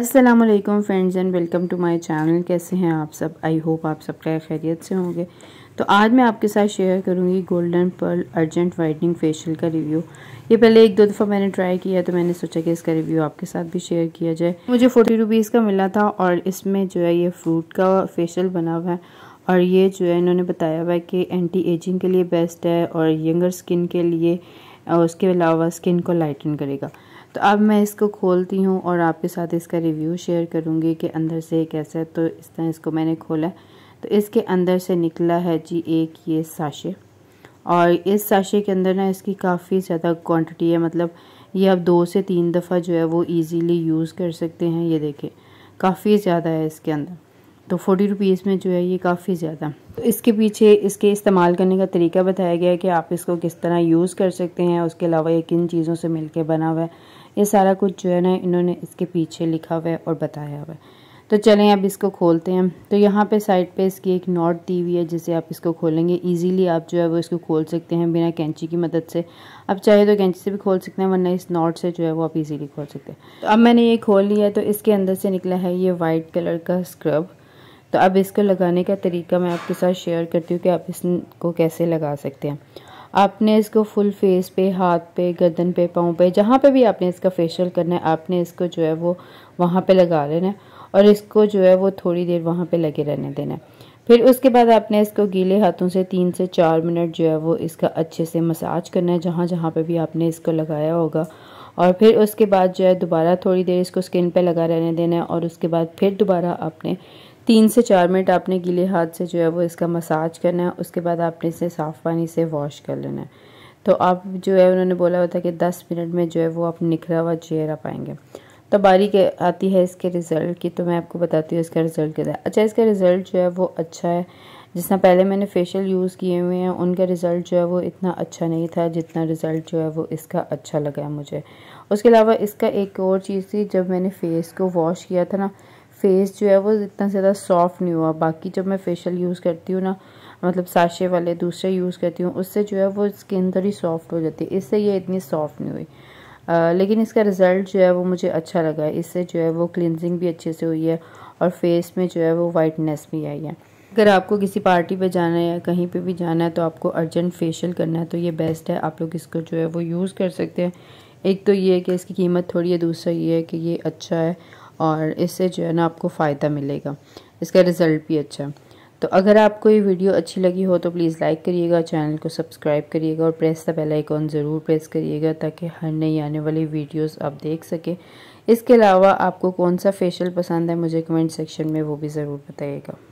Aslam friends and welcome to my channel कैसे हैं आप सब आई होप आप सब क्या खैरियत से होंगे तो आज मैं आपके साथ शेयर करूंगी golden pearl urgent whitening facial का रिव्यू ये पहले एक दो दफ़ा मैंने ट्राई किया तो मैंने सोचा कि इसका रिव्यू आपके साथ भी शेयर किया जाए मुझे फोर्टी रुपीज़ का मिला था और इसमें जो है ये फ्रूट का फेशियल बना हुआ है और ये जो है इन्होंने बताया हुआ है कि एंटी एजिंग के लिए बेस्ट है और यंगर स्किन के लिए और उसके अलावा स्किन को लाइटन करेगा तो अब मैं इसको खोलती हूँ और आपके साथ इसका रिव्यू शेयर करूँगी कि अंदर से कैसा है तो इस तरह इसको मैंने खोला तो इसके अंदर से निकला है जी एक ये साशे और इस साशे के अंदर ना इसकी काफ़ी ज़्यादा क्वांटिटी है मतलब ये आप दो से तीन दफ़ा जो है वो इजीली यूज़ कर सकते हैं ये देखें काफ़ी ज़्यादा है इसके अंदर तो फोर्टी रुपीज़ में जो है ये काफ़ी ज़्यादा तो इसके पीछे इसके इस्तेमाल करने का तरीका बताया गया है कि आप इसको किस तरह यूज़ कर सकते हैं उसके अलावा ये किन चीज़ों से मिल बना हुआ है ये सारा कुछ जो है ना इन्होंने इसके पीछे लिखा हुआ है और बताया हुआ है तो चलें अब इसको खोलते हैं तो यहाँ पे साइड पे इसकी एक नॉट दी हुई है जिसे आप इसको खोलेंगे इजीली आप जो है वो इसको खोल सकते हैं बिना कैंची की मदद से आप चाहे तो कैंची से भी खोल सकते हैं वरना इस नॉट से जो है वो आप इजीली खोल सकते हैं तो अब मैंने ये खोल लिया है तो इसके अंदर से निकला है ये वाइट कलर का स्क्रब तो अब इसको लगाने का तरीका मैं आपके साथ शेयर करती हूँ कि आप इसको कैसे लगा सकते हैं आपने इसको फुल फेस पे हाथ पे गर्दन पे पाँव पे जहाँ पे भी आपने इसका फेशियल करना है आपने इसको जो है वो वहाँ पे लगा लेना है और इसको जो है वो थोड़ी देर वहाँ पे लगे रहने देना है फिर उसके बाद आपने इसको गीले हाथों से तीन से चार मिनट जो है वो इसका अच्छे से मसाज करना है जहाँ जहाँ पर भी आपने इसको लगाया होगा और फिर उसके बाद जो है दोबारा थोड़ी देर इसको स्किन पर लगा रहने देना है और उसके बाद फिर दोबारा आपने तीन से चार मिनट आपने गीले हाथ से जो है वो इसका मसाज करना है उसके बाद आपने इसे साफ़ पानी से वॉश कर लेना है तो आप जो है उन्होंने बोला हुआ था कि दस मिनट में जो है वो आप निखरा हुआ चेहरा पाएंगे तो बारी के आती है इसके रिज़ल्ट की तो मैं आपको बताती हूँ इसका रिज़ल्ट क्या है अच्छा इसका रिज़ल्ट जो है वो अच्छा है जिसना पहले मैंने फेशियल यूज़ किए हुए हैं उनका रिज़ल्ट जो है वो इतना अच्छा नहीं था जितना रिज़ल्ट जो है वो इसका अच्छा लगा मुझे उसके अलावा इसका एक और चीज़ थी जब मैंने फेस को वॉश किया था ना फेस जो है वो इतना ज़्यादा सॉफ्ट नहीं हुआ बाकी जब मैं फेशियल यूज़ करती हूँ ना मतलब साशे वाले दूसरे यूज़ करती हूँ उससे जो है वो स्किन थोड़ी सॉफ्ट हो जाती है इससे ये इतनी सॉफ्ट नहीं हुई आ, लेकिन इसका रिज़ल्ट जो है वो मुझे अच्छा लगा इससे जो है वो क्लिनजिंग भी अच्छे से हुई है और फेस में जो है वो वाइटनेस भी आई है अगर आपको किसी पार्टी पे जाना है या कहीं पे भी जाना है तो आपको अर्जेंट फेशियल करना है तो ये बेस्ट है आप लोग इसको जो है वो यूज़ कर सकते हैं एक तो ये है कि इसकी कीमत थोड़ी है दूसरा ये है कि ये अच्छा है और इससे जो है ना आपको फ़ायदा मिलेगा इसका रिज़ल्ट भी अच्छा है तो अगर आपको ये वीडियो अच्छी लगी हो तो प्लीज़ लाइक करिएगा चैनल को सब्सक्राइब करिएगा और प्रेस द बेल आइकॉन ज़रूर प्रेस करिएगा ताकि हर नई आने वाली वीडियोस आप देख सकें इसके अलावा आपको कौन सा फेशियल पसंद है मुझे कमेंट सेक्शन में वो भी ज़रूर बताइएगा